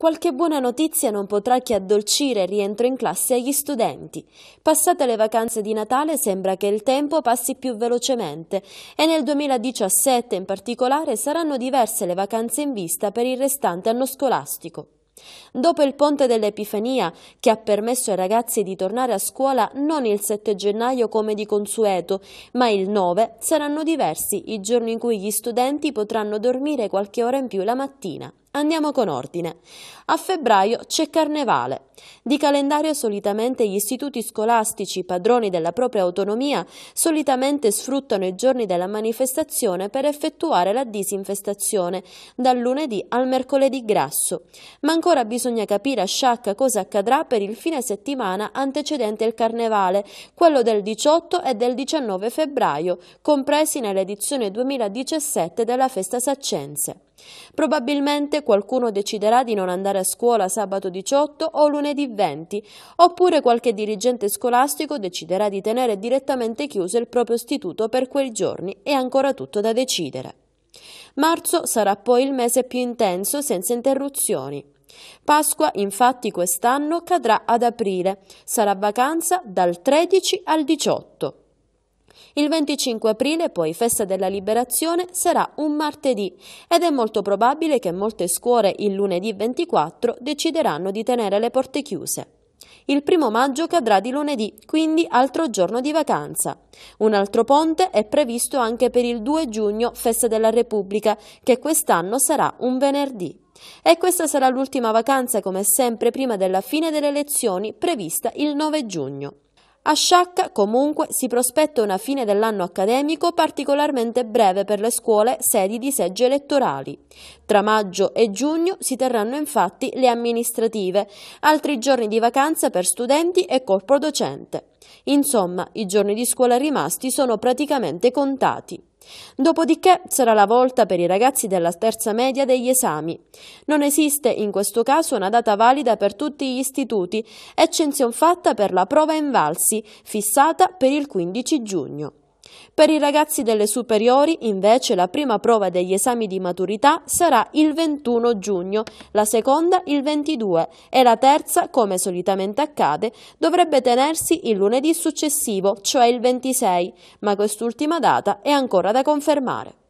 Qualche buona notizia non potrà che addolcire il rientro in classe agli studenti. Passate le vacanze di Natale sembra che il tempo passi più velocemente e nel 2017 in particolare saranno diverse le vacanze in vista per il restante anno scolastico. Dopo il ponte dell'Epifania, che ha permesso ai ragazzi di tornare a scuola non il 7 gennaio come di consueto, ma il 9, saranno diversi i giorni in cui gli studenti potranno dormire qualche ora in più la mattina. Andiamo con ordine. A febbraio c'è Carnevale. Di calendario solitamente gli istituti scolastici, padroni della propria autonomia, solitamente sfruttano i giorni della manifestazione per effettuare la disinfestazione, dal lunedì al mercoledì grasso. Ma ancora bisogna capire a sciacca cosa accadrà per il fine settimana antecedente il Carnevale, quello del 18 e del 19 febbraio, compresi nell'edizione 2017 della festa saccense. Probabilmente qualcuno deciderà di non andare a scuola sabato 18 o lunedì 20, oppure qualche dirigente scolastico deciderà di tenere direttamente chiuso il proprio istituto per quei giorni, è ancora tutto da decidere. Marzo sarà poi il mese più intenso senza interruzioni. Pasqua infatti quest'anno cadrà ad aprile, sarà vacanza dal 13 al 18. Il 25 aprile, poi festa della liberazione, sarà un martedì ed è molto probabile che molte scuole il lunedì 24 decideranno di tenere le porte chiuse. Il primo maggio cadrà di lunedì, quindi altro giorno di vacanza. Un altro ponte è previsto anche per il 2 giugno, festa della Repubblica, che quest'anno sarà un venerdì. E questa sarà l'ultima vacanza, come sempre, prima della fine delle elezioni, prevista il 9 giugno. A Sciacca comunque si prospetta una fine dell'anno accademico particolarmente breve per le scuole sedi di seggi elettorali. Tra maggio e giugno si terranno infatti le amministrative, altri giorni di vacanza per studenti e corpo docente. Insomma, i giorni di scuola rimasti sono praticamente contati. Dopodiché sarà la volta per i ragazzi della terza media degli esami. Non esiste in questo caso una data valida per tutti gli istituti, eccezion fatta per la prova in Valsi, fissata per il 15 giugno. Per i ragazzi delle superiori, invece, la prima prova degli esami di maturità sarà il 21 giugno, la seconda il 22 e la terza, come solitamente accade, dovrebbe tenersi il lunedì successivo, cioè il 26, ma quest'ultima data è ancora da confermare.